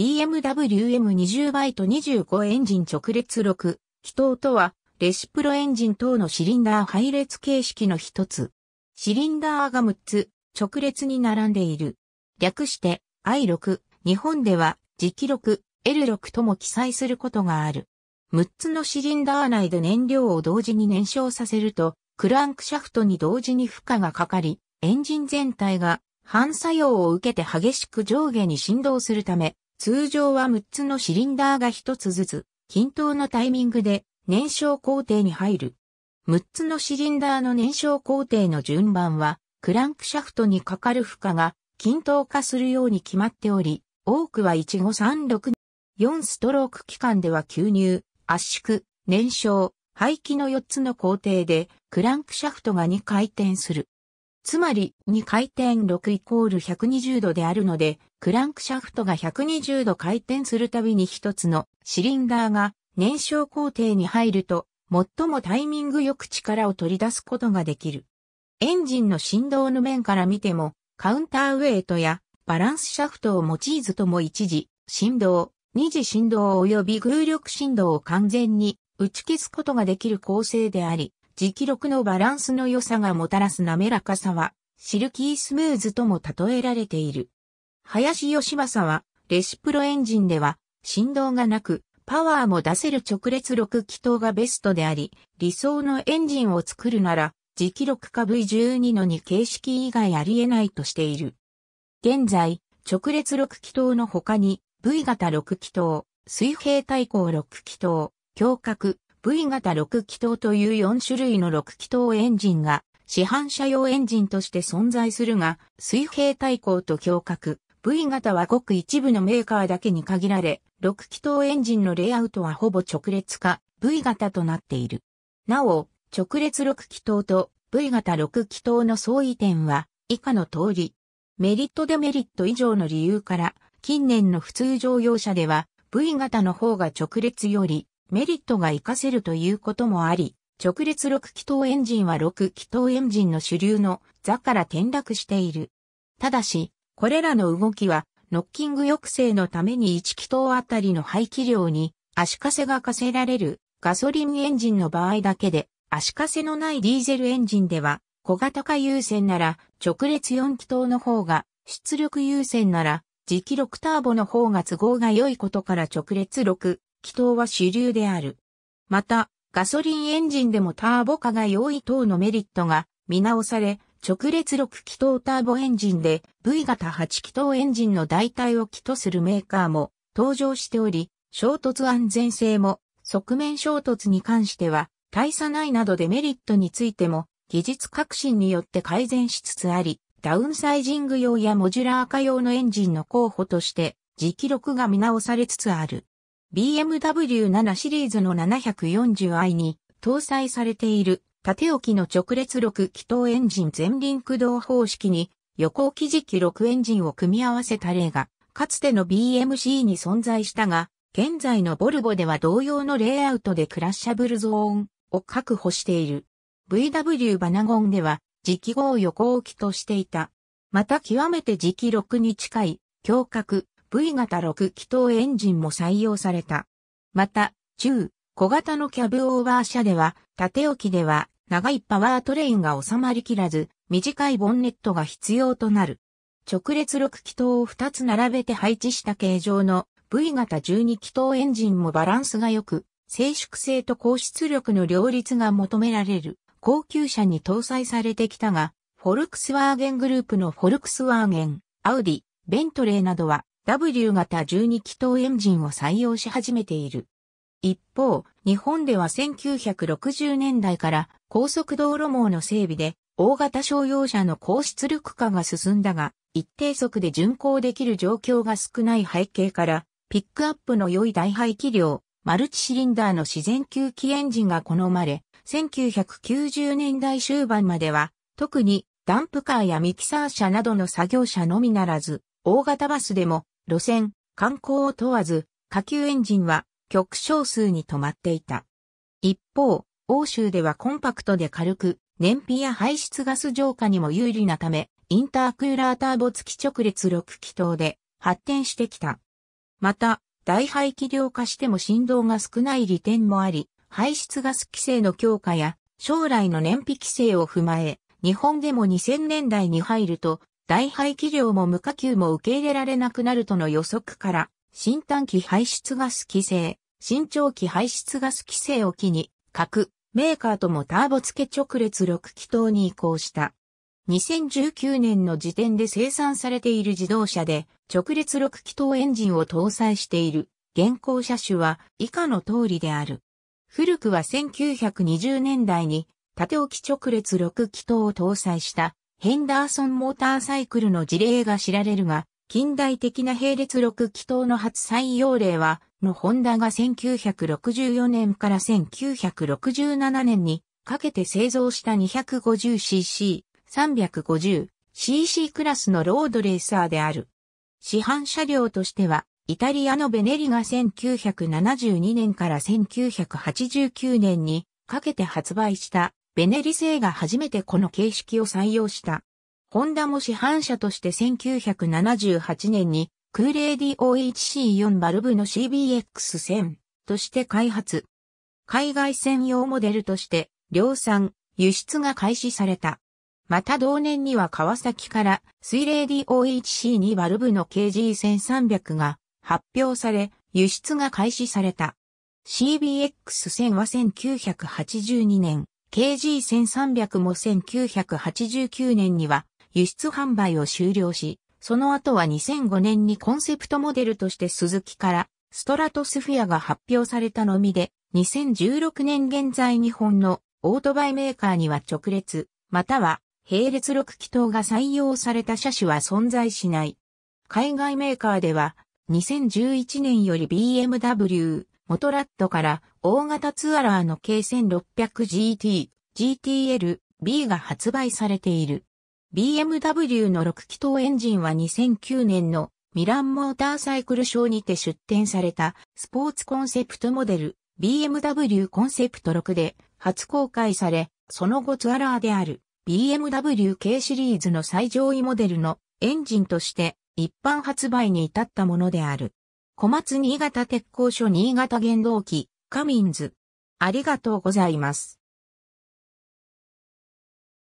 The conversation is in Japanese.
BMW M20 バイト25エンジン直列6、気筒とは、レシプロエンジン等のシリンダー配列形式の一つ。シリンダーが6つ、直列に並んでいる。略して I6、日本では、磁気6、L6 とも記載することがある。6つのシリンダー内で燃料を同時に燃焼させると、クランクシャフトに同時に負荷がかかり、エンジン全体が反作用を受けて激しく上下に振動するため、通常は6つのシリンダーが1つずつ、均等のタイミングで燃焼工程に入る。6つのシリンダーの燃焼工程の順番は、クランクシャフトにかかる負荷が均等化するように決まっており、多くは1536、4ストローク期間では吸入、圧縮、燃焼、排気の4つの工程で、クランクシャフトが2回転する。つまり2回転6イコール120度であるので、クランクシャフトが120度回転するたびに一つのシリンダーが燃焼工程に入ると、最もタイミングよく力を取り出すことができる。エンジンの振動の面から見ても、カウンターウェイトやバランスシャフトを用いずとも一時、振動、二次振動及び偶力振動を完全に打ち消すことができる構成であり、磁気力のバランスの良さがもたらす滑らかさは、シルキースムーズとも例えられている。林義正は、レシプロエンジンでは、振動がなく、パワーも出せる直列6気筒がベストであり、理想のエンジンを作るなら、磁気力化 V12 の2形式以外ありえないとしている。現在、直列6気筒の他に、V 型6気筒、水平対向6気筒、強角、V 型6気筒という4種類の6気筒エンジンが市販車用エンジンとして存在するが、水平対向と強角、V 型はごく一部のメーカーだけに限られ、6気筒エンジンのレイアウトはほぼ直列化、V 型となっている。なお、直列6気筒と V 型6気筒の相違点は以下の通り。メリットデメリット以上の理由から、近年の普通乗用車では V 型の方が直列よりメリットが活かせるということもあり、直列6気筒エンジンは6気筒エンジンの主流の座から転落している。ただし、これらの動きは、ノッキング抑制のために1気筒あたりの排気量に足かせが課せられるガソリンエンジンの場合だけで、足かせのないディーゼルエンジンでは、小型化優先なら直列4気筒の方が、出力優先なら、磁気6ターボの方が都合が良いことから直列6気筒は主流である。また、ガソリンエンジンでもターボ化が容易等のメリットが見直され、直列6気筒ターボエンジンで V 型8気筒エンジンの代替を気とするメーカーも登場しており、衝突安全性も側面衝突に関しては大差ないなどでメリットについても技術革新によって改善しつつあり、ダウンサイジング用やモジュラー化用のエンジンの候補として、磁気力が見直されつつある。BMW7 シリーズの 740i に搭載されている縦置きの直列6気筒エンジン前輪駆動方式に横置き磁気6エンジンを組み合わせた例がかつての BMC に存在したが現在のボルボでは同様のレイアウトでクラッシャブルゾーンを確保している。VW バナゴンでは磁気号を横置きとしていた。また極めて磁気6に近い強角 V 型6気筒エンジンも採用された。また、中、小型のキャブオーバー車では、縦置きでは、長いパワートレインが収まりきらず、短いボンネットが必要となる。直列6気筒を2つ並べて配置した形状の V 型12気筒エンジンもバランスが良く、静粛性と高出力の両立が求められる高級車に搭載されてきたが、フォルクスワーゲングループのフォルクスワーゲン、アウディ、ベントレーなどは W 型12気筒エンジンを採用し始めている。一方、日本では1960年代から高速道路網の整備で大型商用車の高出力化が進んだが、一定速で巡航できる状況が少ない背景から、ピックアップの良い大排気量、マルチシリンダーの自然吸気エンジンが好まれ、1990年代終盤までは、特にダンプカーやミキサー車などの作業車のみならず、大型バスでも路線、観光を問わず、下級エンジンは極少数に止まっていた。一方、欧州ではコンパクトで軽く、燃費や排出ガス浄化にも有利なため、インタークーラーターボ付き直列6気筒で発展してきた。また、大排気量化しても振動が少ない利点もあり、排出ガス規制の強化や将来の燃費規制を踏まえ、日本でも2000年代に入ると大排気量も無下級も受け入れられなくなるとの予測から、新短期排出ガス規制、新長期排出ガス規制を機に、各メーカーともターボ付け直列6気筒に移行した。2019年の時点で生産されている自動車で直列6気筒エンジンを搭載している現行車種は以下の通りである。古くは1920年代に縦置き直列6気筒を搭載したヘンダーソンモーターサイクルの事例が知られるが、近代的な並列6気筒の初採用例は、のホンダが1964年から1967年にかけて製造した 250cc、350cc クラスのロードレーサーである。市販車両としては、イタリアのベネリが1972年から1989年にかけて発売したベネリ製が初めてこの形式を採用した。ホンダも市販車として1978年に空冷 DOHC4 バルブの CBX1000 として開発。海外専用モデルとして量産、輸出が開始された。また同年には川崎から水冷 DOHC2 バルブの KG1300 が発表され、輸出が開始された。CBX1000 は1982年、KG1300 も1989年には輸出販売を終了し、その後は2005年にコンセプトモデルとして鈴木からストラトスフィアが発表されたのみで、2016年現在日本のオートバイメーカーには直列、または並列6気筒が採用された車種は存在しない。海外メーカーでは2011年より BMW、トラットから大型ツアラーの計 1600GT、GTL、B が発売されている。BMW の6気筒エンジンは2009年のミランモーターサイクルショーにて出展されたスポーツコンセプトモデル BMW コンセプト6で初公開され、その後ツアラーである BMW K シリーズの最上位モデルのエンジンとして一般発売に至ったものである。小松新潟鉄工所新潟原動機、カミンズ。ありがとうございます。